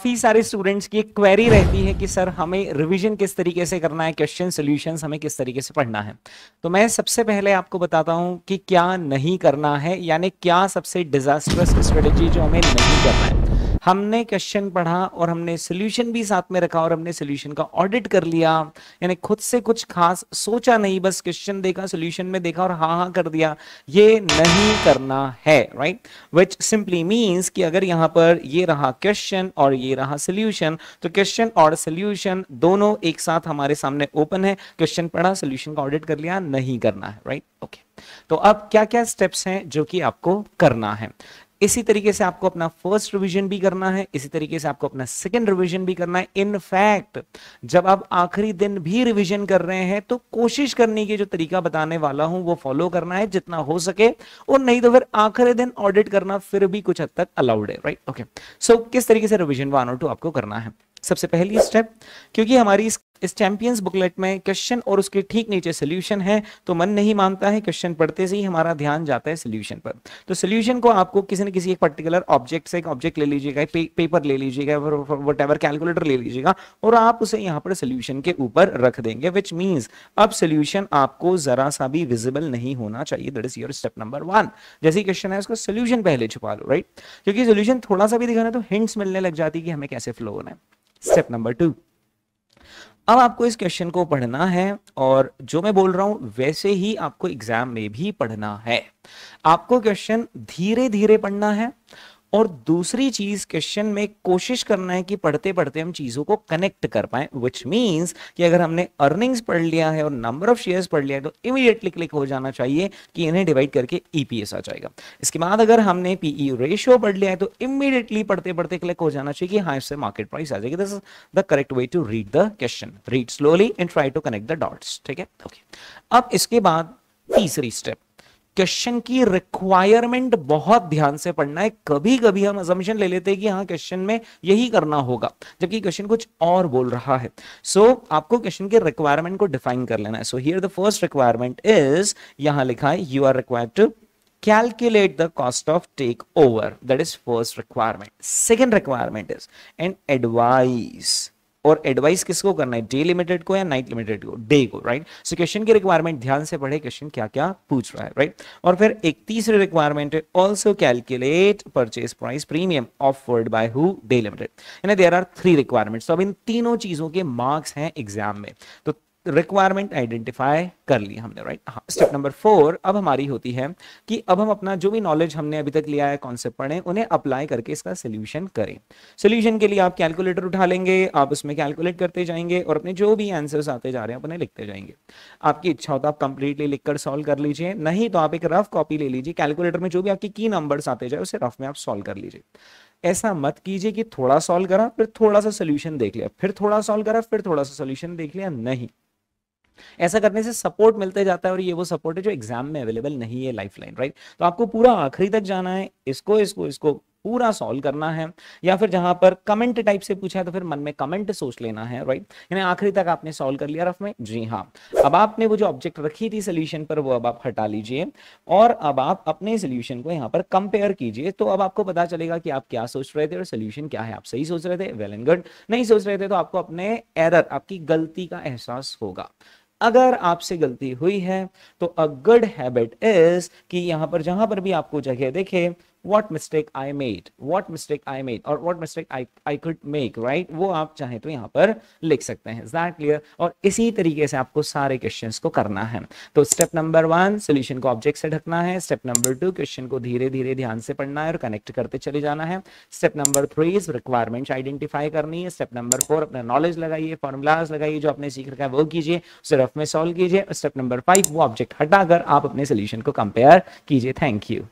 काफी सारे स्टूडेंट्स की एक क्वेरी रहती है कि सर हमें रिवीजन किस तरीके से करना है क्वेश्चन सोल्यूशन हमें किस तरीके से पढ़ना है तो मैं सबसे पहले आपको बताता हूँ कि क्या नहीं करना है यानी क्या सबसे डिजास्टरस स्ट्रेटेजी जो हमें नहीं करना है हमने क्वेश्चन पढ़ा और हमने सोल्यूशन भी साथ में रखा और हमने सोल्यूशन का ऑडिट कर लिया यानी खुद से कुछ खास सोचा नहीं बस क्वेश्चन देखा सोल्यूशन में देखा और हा हा कर दिया ये नहीं करना है राइट विच सिंपली मीन्स कि अगर यहाँ पर ये रहा क्वेश्चन और ये रहा सोल्यूशन तो क्वेश्चन और सोल्यूशन दोनों एक साथ हमारे सामने ओपन है क्वेश्चन पढ़ा सोल्यूशन का ऑडिट कर लिया नहीं करना है राइट right? Okay okay. तो अब क्या क्या स्टेप्स हैं जो कि आपको करना है इसी तरीके से आपको अपना फर्स्ट रिवीजन भी करना है इसी तरीके से आपको अपना सेकंड रिवीजन भी करना है इनफैक्ट जब आप आखिरी दिन भी रिवीजन कर रहे हैं तो कोशिश करने के जो तरीका बताने वाला हूं वो फॉलो करना है जितना हो सके और नहीं तो फिर आखिरी दिन ऑडिट करना फिर भी कुछ हद तक अलाउड है राइट ओके सो किस तरीके से रिविजन वन और टू आपको करना है सबसे पहली स्टेप क्योंकि हमारी इस इस चैंपियंस बुकलेट में क्वेश्चन और उसके ठीक नीचे सोल्यूशन है तो मन नहीं मानता है क्वेश्चन पढ़ते से ही हमारा ध्यान जाता है सोल्यूशन पर तो सोल्यूशन को आपको किसी न किसी एक पर्टिकुलर ऑब्जेक्ट से एक ऑब्जेक्ट ले लीजिएगा पे, पेपर ले लीजिएगा वट एवर कैलकुलेटर ले लीजिएगा और आप उसे यहाँ पर सोल्यूशन के ऊपर रख देंगे विच मीन्स अब सोल्यूशन आपको जरा सा भी विजिबल नहीं होना चाहिए that is your step number one जैसे क्वेश्चन है उसका सोल्यूशन पहले छुपा लो राइट क्योंकि सोल्यूशन थोड़ा सा भी दिखाना तो हिंट्स मिलने लग जाती है कि हमें कैसे फ्लो होना है स्टेप नंबर टू अब आपको इस क्वेश्चन को पढ़ना है और जो मैं बोल रहा हूं वैसे ही आपको एग्जाम में भी पढ़ना है आपको क्वेश्चन धीरे धीरे पढ़ना है और दूसरी चीज क्वेश्चन में कोशिश करना है कि पढ़ते पढ़ते हम चीजों को कनेक्ट कर पाए विच मीन्स कि अगर हमने अर्निंग्स पढ़ लिया है और नंबर ऑफ शेयर्स पढ़ लिया है तो इमीडिएटली क्लिक हो जाना चाहिए कि इन्हें डिवाइड करके ईपीएस e आ जाएगा इसके बाद अगर हमने पीई रेशियो e पढ़ लिया है तो इमीडिएटली पढ़ते पढ़ते क्लिक हो जाना चाहिए कि हाँ इससे मार्केट प्राइस आ जाएगी this is the correct way to read the question read slowly and try to connect the dots ठीक है ओके अब इसके बाद तीसरी स्टेप क्वेश्चन की रिक्वायरमेंट बहुत ध्यान से पढ़ना है कभी कभी हम एजमिशन ले लेते हैं कि हाँ क्वेश्चन में यही करना होगा जबकि क्वेश्चन कुछ और बोल रहा है सो so, आपको क्वेश्चन के रिक्वायरमेंट को डिफाइन कर लेना है so here the first requirement is यहां लिखा है you are required to calculate the cost of take over that is first requirement second requirement is and advise और एडवाइस किसको करना है डे लिमिटेड को या नाइट लिमिटेड को डे को राइट सो क्वेश्चन की रिक्वायरमेंट ध्यान से पढ़े क्वेश्चन क्या क्या पूछ रहा है राइट right? और फिर एक तीसरी रिक्वायरमेंट है also calculate purchase price premium offered by who day limited there are three requirement अब इन तीनों चीजों के मार्क्स हैं एग्जाम में तो रिक्वायरमेंट आइडेंटिफाई कर लिया हमने राइट स्टेप नंबर फोर अब हमारी होती है कि अब हम अपना जो भी नॉलेज हमने अभी तक लिया है कॉन्सेप्ट पढ़े उन्हें अप्लाई करके इसका सोल्यूशन करें सोल्यूशन के लिए आप कैलकुलेटर उठा लेंगे आप उसमें कैलकुलेट करते जाएंगे और अपने जो भी आंसर्स आते जा रहे हैं अपने लिखते जाएंगे आपकी इच्छा हो तो आप कंप्लीटली लिखकर सॉल्व कर लीजिए नहीं तो आप एक रफ कॉपी ले लीजिए कैलकुलेटर में जो भी आपकी की नंबर्स आते जाए उसे रफ में आप सॉल्व कर लीजिए ऐसा मत कीजिए कि थोड़ा सॉल्व करा फिर थोड़ा सा सोल्यूशन देख लिया फिर थोड़ा सॉल्व करा फिर थोड़ा सा सोल्यूशन देख लिया नहीं ऐसा करने से सपोर्ट मिलते जाता है और ये वो सपोर्ट है जो एग्जाम में अवेलेबल नहीं है लाइफलाइन राइट तो आपको पूरा आखिरी तक जाना है इसको इसको इसको पूरा सॉल्व करना है या फिर जहां पर कमेंट टाइप से पूछा है तो फिर मन में कमेंट सोच लेना है राइट यानी आखिरी तक आपने सॉल्व कर लिया रफ में जी हाँ अब आपने वो जो ऑब्जेक्ट रखी थी सोल्यूशन पर वो अब आप हटा लीजिए और अब आप अपने सोल्यूशन को यहाँ पर कंपेयर कीजिए तो अब आपको पता चलेगा कि आप क्या सोच रहे थे और सोल्यूशन क्या है आप सही सोच रहे थे वेल एंड गुड नहीं सोच रहे थे तो आपको अपने एरर आपकी गलती का एहसास होगा अगर आपसे गलती हुई है तो अ गुड हैबिट इज कि यहां पर जहां पर भी आपको जगह देखे what mistake I made what mistake I made और what mistake I I could make right वो आप चाहे तो यहाँ पर लिख सकते हैं दैट क्लियर और इसी तरीके से आपको सारे क्वेश्चन को करना है तो स्टेप नंबर वन सोल्यूशन को ऑब्जेक्ट से ढकना है स्टेप नंबर टू क्वेश्चन को धीरे धीरे ध्यान से पढ़ना है और कनेक्ट करते चले जाना है step number three requirement identify करनी है स्टेप नंबर फोर अपना नॉलेज लगाइए फॉर्मुलाज लगाइए जो आपने सीख रखा है वो कीजिए उसे रफ में सॉल्व कीजिए स्टेप नंबर फाइव वो ऑब्जेक्ट हटाकर आप अपने सोल्यूशन को कंपेयर कीजिए थैंक यू